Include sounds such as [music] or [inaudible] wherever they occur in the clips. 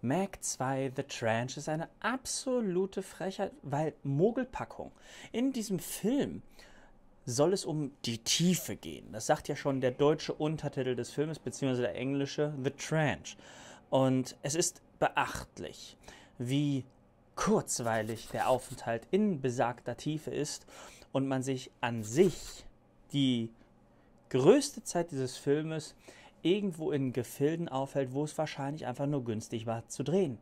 Mac 2 The Trench ist eine absolute Frechheit, weil Mogelpackung. In diesem Film soll es um die Tiefe gehen. Das sagt ja schon der deutsche Untertitel des Filmes, beziehungsweise der englische The Trench. Und es ist beachtlich, wie kurzweilig der Aufenthalt in besagter Tiefe ist und man sich an sich die größte Zeit dieses Filmes irgendwo in Gefilden aufhält, wo es wahrscheinlich einfach nur günstig war zu drehen.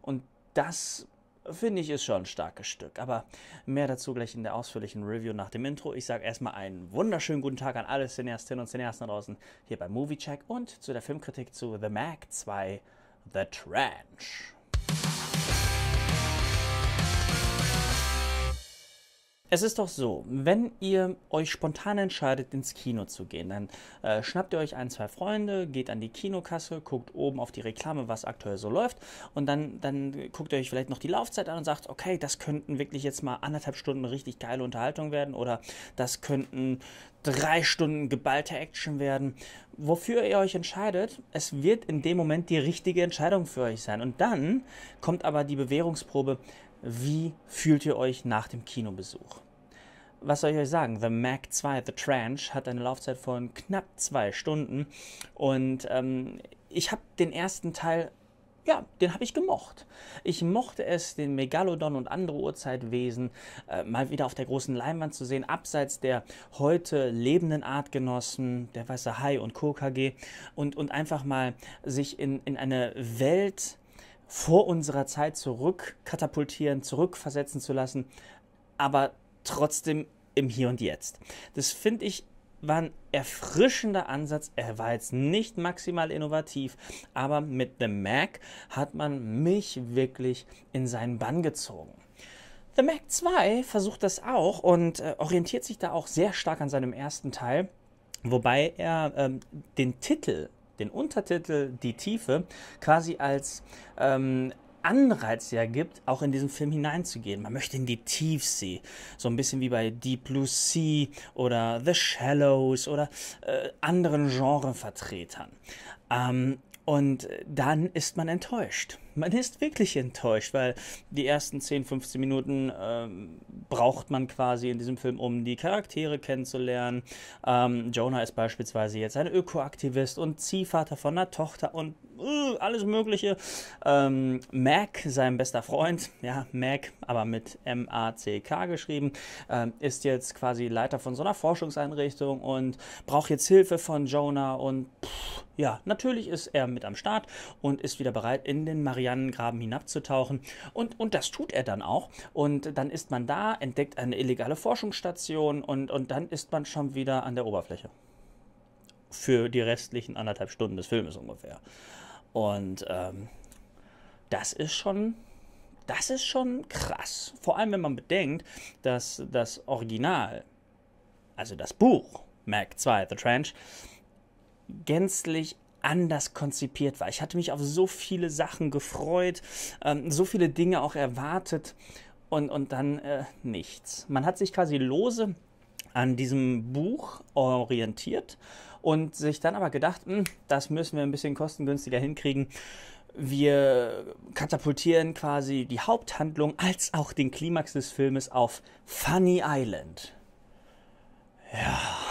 Und das finde ich ist schon ein starkes Stück. Aber mehr dazu gleich in der ausführlichen Review nach dem Intro. Ich sage erstmal einen wunderschönen guten Tag an alle Cineastinnen und Cineasten da draußen hier bei Movie Check und zu der Filmkritik zu The Mag 2 The Trench. Es ist doch so, wenn ihr euch spontan entscheidet, ins Kino zu gehen, dann äh, schnappt ihr euch ein, zwei Freunde, geht an die Kinokasse, guckt oben auf die Reklame, was aktuell so läuft und dann, dann guckt ihr euch vielleicht noch die Laufzeit an und sagt, okay, das könnten wirklich jetzt mal anderthalb Stunden richtig geile Unterhaltung werden oder das könnten drei Stunden geballte Action werden. Wofür ihr euch entscheidet, es wird in dem Moment die richtige Entscheidung für euch sein. Und dann kommt aber die Bewährungsprobe, wie fühlt ihr euch nach dem Kinobesuch? was soll ich euch sagen? The Mac 2, The Trench, hat eine Laufzeit von knapp zwei Stunden. Und ähm, ich habe den ersten Teil, ja, den habe ich gemocht. Ich mochte es, den Megalodon und andere Urzeitwesen äh, mal wieder auf der großen Leinwand zu sehen, abseits der heute lebenden Artgenossen, der Weiße Hai und KKG, und, und einfach mal sich in, in eine Welt zu vor unserer Zeit zurück katapultieren, zurückversetzen zu lassen, aber trotzdem im Hier und Jetzt. Das finde ich war ein erfrischender Ansatz. Er war jetzt nicht maximal innovativ, aber mit The Mac hat man mich wirklich in seinen Bann gezogen. The Mac 2 versucht das auch und äh, orientiert sich da auch sehr stark an seinem ersten Teil, wobei er ähm, den Titel den Untertitel Die Tiefe quasi als ähm, Anreiz ja gibt, auch in diesen Film hineinzugehen. Man möchte in die Tiefsee. So ein bisschen wie bei Deep Blue Sea oder The Shallows oder äh, anderen Genrevertretern. Ähm, und dann ist man enttäuscht. Man ist wirklich enttäuscht, weil die ersten 10, 15 Minuten ähm, braucht man quasi in diesem Film, um die Charaktere kennenzulernen. Ähm, Jonah ist beispielsweise jetzt ein Ökoaktivist und Ziehvater von einer Tochter und uh, alles Mögliche. Ähm, Mac, sein bester Freund, [laughs] ja, Mac, aber mit M-A-C-K geschrieben, ähm, ist jetzt quasi Leiter von so einer Forschungseinrichtung und braucht jetzt Hilfe von Jonah und pff, ja, natürlich ist er mit am Start und ist wieder bereit, in den Marianengraben hinabzutauchen. Und, und das tut er dann auch. Und dann ist man da, entdeckt eine illegale Forschungsstation und, und dann ist man schon wieder an der Oberfläche. Für die restlichen anderthalb Stunden des Filmes ungefähr. Und ähm, das ist schon das ist schon krass. Vor allem, wenn man bedenkt, dass das Original, also das Buch Mac 2 The Trench, gänzlich anders konzipiert war. Ich hatte mich auf so viele Sachen gefreut, ähm, so viele Dinge auch erwartet und, und dann äh, nichts. Man hat sich quasi lose an diesem Buch orientiert und sich dann aber gedacht, hm, das müssen wir ein bisschen kostengünstiger hinkriegen. Wir katapultieren quasi die Haupthandlung als auch den Klimax des Filmes auf Funny Island. Ja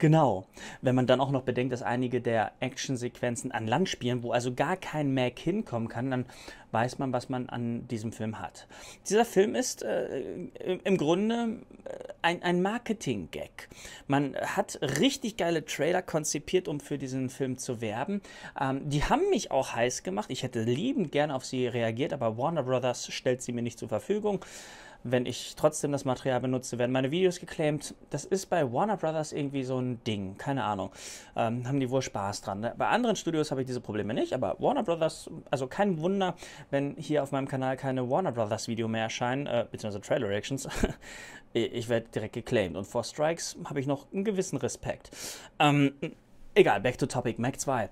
Genau. Wenn man dann auch noch bedenkt, dass einige der Actionsequenzen an Land spielen, wo also gar kein Mac hinkommen kann, dann weiß man, was man an diesem Film hat. Dieser Film ist äh, im Grunde äh, ein, ein Marketing-Gag. Man hat richtig geile Trailer konzipiert, um für diesen Film zu werben. Ähm, die haben mich auch heiß gemacht. Ich hätte liebend gern auf sie reagiert, aber Warner Brothers stellt sie mir nicht zur Verfügung wenn ich trotzdem das Material benutze, werden meine Videos geclaimed. Das ist bei Warner Brothers irgendwie so ein Ding, keine Ahnung. Ähm, haben die wohl Spaß dran. Ne? Bei anderen Studios habe ich diese Probleme nicht, aber Warner Brothers, also kein Wunder, wenn hier auf meinem Kanal keine Warner Brothers Video mehr erscheinen, äh, beziehungsweise Trailer Reactions, [laughs] ich werde direkt geclaimed. Und vor Strikes habe ich noch einen gewissen Respekt. Ähm, egal, back to topic, Mac 2.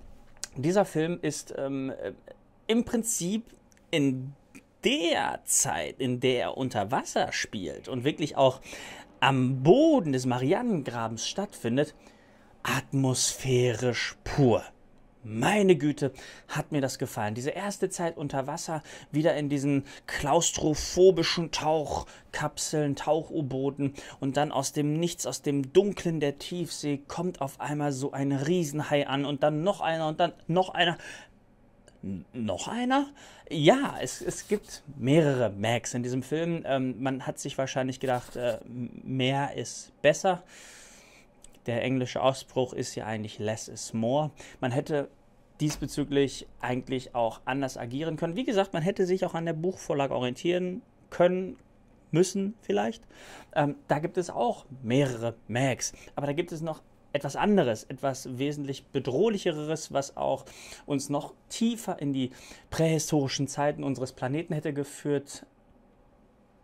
Dieser Film ist ähm, im Prinzip in der Zeit, in der er unter Wasser spielt und wirklich auch am Boden des Marianengrabens stattfindet, atmosphärisch pur. Meine Güte, hat mir das gefallen. Diese erste Zeit unter Wasser, wieder in diesen klaustrophobischen Tauchkapseln, tauch und dann aus dem Nichts, aus dem Dunklen der Tiefsee kommt auf einmal so ein Riesenhai an und dann noch einer und dann noch einer. Noch einer? Ja, es, es gibt mehrere Macs in diesem Film. Ähm, man hat sich wahrscheinlich gedacht, äh, mehr ist besser. Der englische Ausspruch ist ja eigentlich less is more. Man hätte diesbezüglich eigentlich auch anders agieren können. Wie gesagt, man hätte sich auch an der Buchvorlage orientieren können, müssen vielleicht. Ähm, da gibt es auch mehrere Macs, aber da gibt es noch etwas anderes, etwas wesentlich bedrohlicheres, was auch uns noch tiefer in die prähistorischen Zeiten unseres Planeten hätte geführt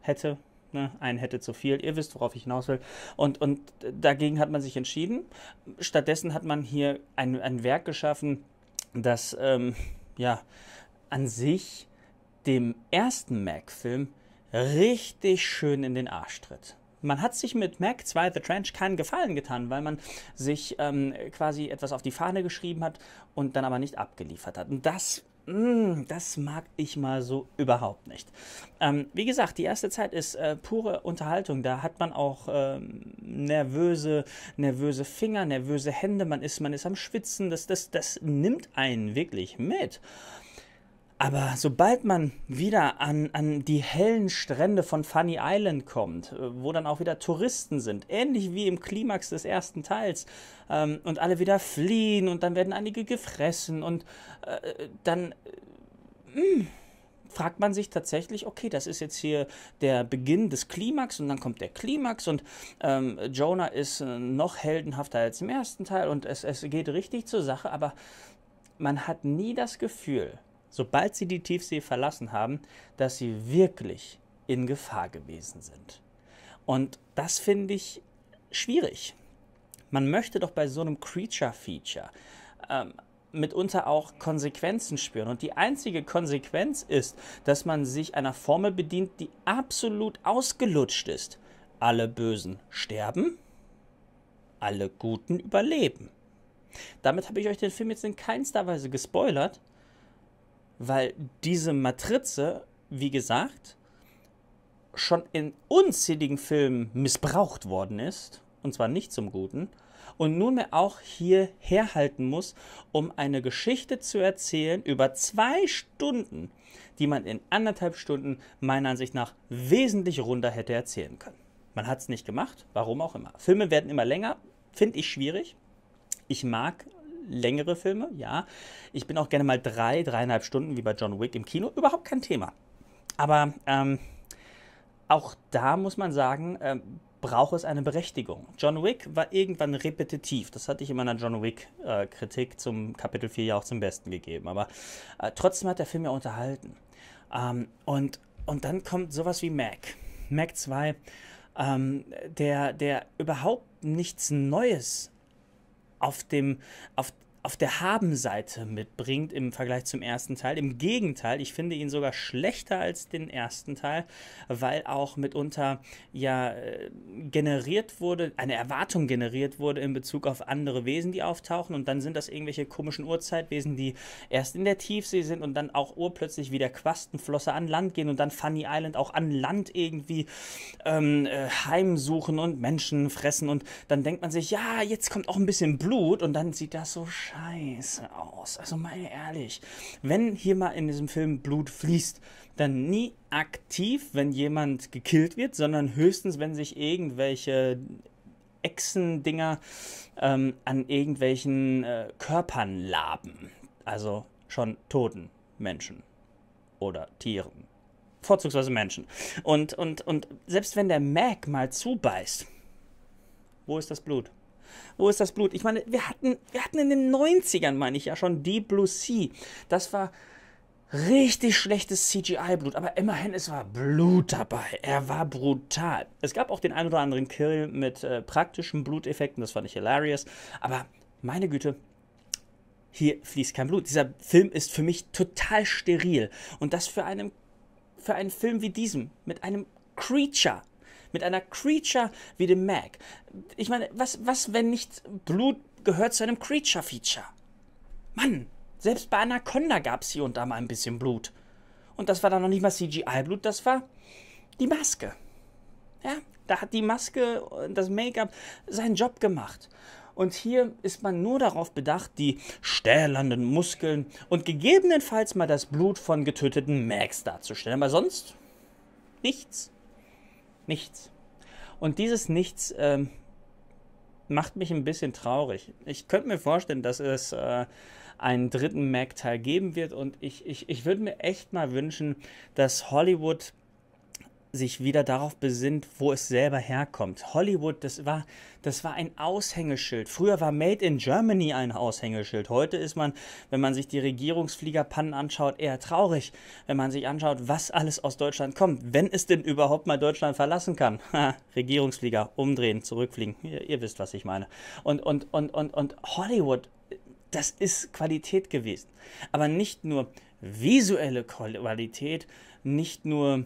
hätte. Ne? Einen hätte zu viel, ihr wisst, worauf ich hinaus will. Und, und dagegen hat man sich entschieden. Stattdessen hat man hier ein, ein Werk geschaffen, das ähm, ja an sich dem ersten Mac-Film richtig schön in den Arsch tritt man hat sich mit Mac 2 The Trench keinen Gefallen getan, weil man sich ähm, quasi etwas auf die Fahne geschrieben hat und dann aber nicht abgeliefert hat. Und das mm, das mag ich mal so überhaupt nicht. Ähm, wie gesagt, die erste Zeit ist äh, pure Unterhaltung. Da hat man auch ähm, nervöse, nervöse Finger, nervöse Hände. Man ist, man ist am Schwitzen. Das, das, das nimmt einen wirklich mit. Aber sobald man wieder an, an die hellen Strände von Funny Island kommt, äh, wo dann auch wieder Touristen sind, ähnlich wie im Klimax des ersten Teils, ähm, und alle wieder fliehen und dann werden einige gefressen und äh, dann mh, äh, hm, fragt man sich tatsächlich, okay, das ist jetzt hier der Beginn des Klimax und dann kommt der Klimax und ähm, Jonah ist äh, noch heldenhafter als im ersten Teil und es, es geht richtig zur Sache, aber man hat nie das Gefühl, sobald sie die Tiefsee verlassen haben, dass sie wirklich in Gefahr gewesen sind. Und das finde ich schwierig. Man möchte doch bei so einem Creature-Feature ähm, mitunter auch Konsequenzen spüren. Und die einzige Konsequenz ist, dass man sich einer Formel bedient, die absolut ausgelutscht ist. Alle Bösen sterben, alle Guten überleben. Damit habe ich euch den Film jetzt in keinster Weise gespoilert, weil diese Matrize, wie gesagt, schon in unzähligen Filmen missbraucht worden ist, und zwar nicht zum Guten, und nunmehr auch hier herhalten muss, um eine Geschichte zu erzählen über zwei Stunden, die man in anderthalb Stunden meiner Ansicht nach wesentlich runder hätte erzählen können. Man hat es nicht gemacht, warum auch immer. Filme werden immer länger, finde ich schwierig. Ich mag längere Filme, ja. Ich bin auch gerne mal drei, dreieinhalb Stunden wie bei John Wick im Kino. Überhaupt kein Thema. Aber ähm, auch da muss man sagen, ähm, braucht es eine Berechtigung. John Wick war irgendwann repetitiv. Das hatte ich in meiner John Wick-Kritik äh, zum Kapitel 4 ja auch zum Besten gegeben. Aber äh, trotzdem hat der Film ja unterhalten. Ähm, und, und dann kommt sowas wie Mac. Mac 2, ähm, der, der überhaupt nichts Neues auf dem, auf, auf der Habenseite mitbringt im Vergleich zum ersten Teil. Im Gegenteil, ich finde ihn sogar schlechter als den ersten Teil, weil auch mitunter ja äh, generiert wurde, eine Erwartung generiert wurde in Bezug auf andere Wesen, die auftauchen und dann sind das irgendwelche komischen Urzeitwesen, die erst in der Tiefsee sind und dann auch urplötzlich wie der Quastenflosse an Land gehen und dann Funny Island auch an Land irgendwie ähm, äh, heimsuchen und Menschen fressen und dann denkt man sich, ja, jetzt kommt auch ein bisschen Blut und dann sieht das so scheiße scheiße aus. Also mal ehrlich, wenn hier mal in diesem Film Blut fließt, dann nie aktiv, wenn jemand gekillt wird, sondern höchstens, wenn sich irgendwelche Echsendinger ähm, an irgendwelchen äh, Körpern laben. Also schon toten Menschen oder Tieren. Vorzugsweise Menschen. Und, und, und selbst wenn der Mac mal zubeißt, wo ist das Blut? Wo ist das Blut? Ich meine, wir hatten, wir hatten in den 90ern, meine ich ja schon, Deep Blue Sea. Das war richtig schlechtes CGI-Blut, aber immerhin, es war Blut dabei. Er war brutal. Es gab auch den ein oder anderen Kill mit äh, praktischen Bluteffekten, das fand ich hilarious. Aber meine Güte, hier fließt kein Blut. Dieser Film ist für mich total steril. Und das für einen, für einen Film wie diesem, mit einem Creature mit einer Creature wie dem Mag. Ich meine, was, was wenn nicht Blut gehört zu einem Creature-Feature? Mann, selbst bei Anaconda gab es hier und da mal ein bisschen Blut. Und das war dann noch nicht mal CGI-Blut, das war die Maske. Ja, da hat die Maske, das Make-up seinen Job gemacht. Und hier ist man nur darauf bedacht, die stählernden Muskeln und gegebenenfalls mal das Blut von getöteten Max darzustellen. Aber sonst nichts. Nichts. Und dieses Nichts ähm, macht mich ein bisschen traurig. Ich könnte mir vorstellen, dass es äh, einen dritten Mac-Teil geben wird und ich, ich, ich würde mir echt mal wünschen, dass Hollywood sich wieder darauf besinnt, wo es selber herkommt. Hollywood, das war, das war ein Aushängeschild. Früher war Made in Germany ein Aushängeschild. Heute ist man, wenn man sich die Regierungsfliegerpannen anschaut, eher traurig, wenn man sich anschaut, was alles aus Deutschland kommt, wenn es denn überhaupt mal Deutschland verlassen kann. [laughs] Ha, Regierungsflieger umdrehen, zurückfliegen. Ihr, ihr wisst, was ich meine. Und, und, und, und, und Hollywood, das ist Qualität gewesen. Aber nicht nur visuelle Qualität, nicht nur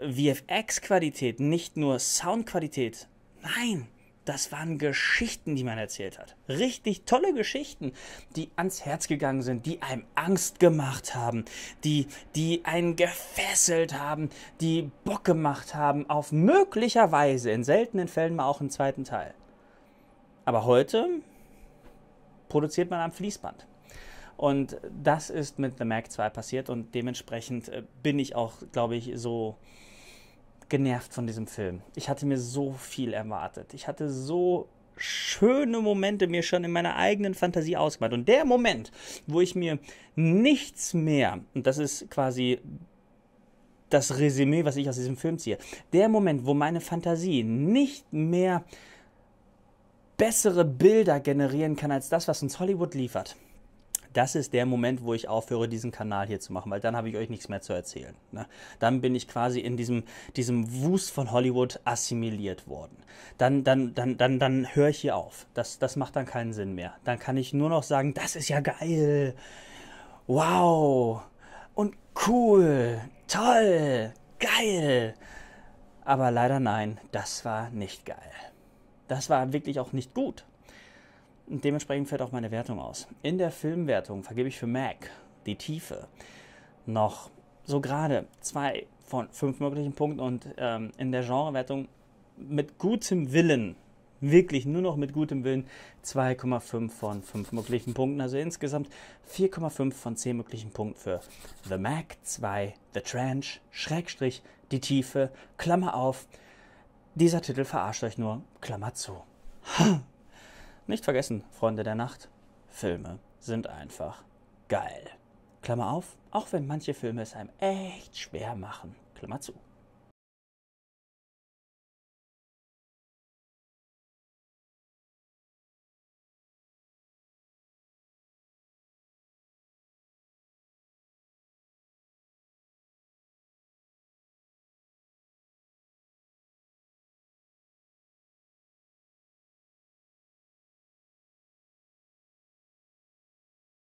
VFX-Qualität, nicht nur Soundqualität. Nein, das waren Geschichten, die man erzählt hat. Richtig tolle Geschichten, die ans Herz gegangen sind, die einem Angst gemacht haben, die, die einen gefesselt haben, die Bock gemacht haben, auf möglicherweise in seltenen Fällen mal auch einen zweiten Teil. Aber heute produziert man am Fließband. Und das ist mit The Mac 2 passiert und dementsprechend äh, bin ich auch, glaube ich, so genervt von diesem Film. Ich hatte mir so viel erwartet. Ich hatte so schöne Momente mir schon in meiner eigenen Fantasie ausgemalt. Und der Moment, wo ich mir nichts mehr, und das ist quasi das Resümee, was ich aus diesem Film ziehe, der Moment, wo meine Fantasie nicht mehr bessere Bilder generieren kann als das, was uns Hollywood liefert, das ist der Moment, wo ich aufhöre, diesen Kanal hier zu machen, weil dann habe ich euch nichts mehr zu erzählen. Ne? Dann bin ich quasi in diesem, diesem Wust von Hollywood assimiliert worden. Dann, dann, dann, dann, dann höre ich hier auf. Das, das macht dann keinen Sinn mehr. Dann kann ich nur noch sagen, das ist ja geil. Wow. Und cool. Toll. Geil. Aber leider nein, das war nicht geil. Das war wirklich auch nicht gut. Und dementsprechend fällt auch meine Wertung aus. In der Filmwertung vergebe ich für Mac die Tiefe noch so gerade zwei von fünf möglichen Punkten und ähm, in der Genrewertung mit gutem Willen, wirklich nur noch mit gutem Willen, 2,5 von fünf möglichen Punkten. Also insgesamt 4,5 von zehn möglichen Punkten für The Mac 2, The Trench, Schrägstrich, die Tiefe, Klammer auf. Dieser Titel verarscht euch nur, Klammer zu. [laughs] Nicht vergessen, Freunde der Nacht, Filme sind einfach geil. Klammer auf, auch wenn manche Filme es einem echt schwer machen. Klammer zu.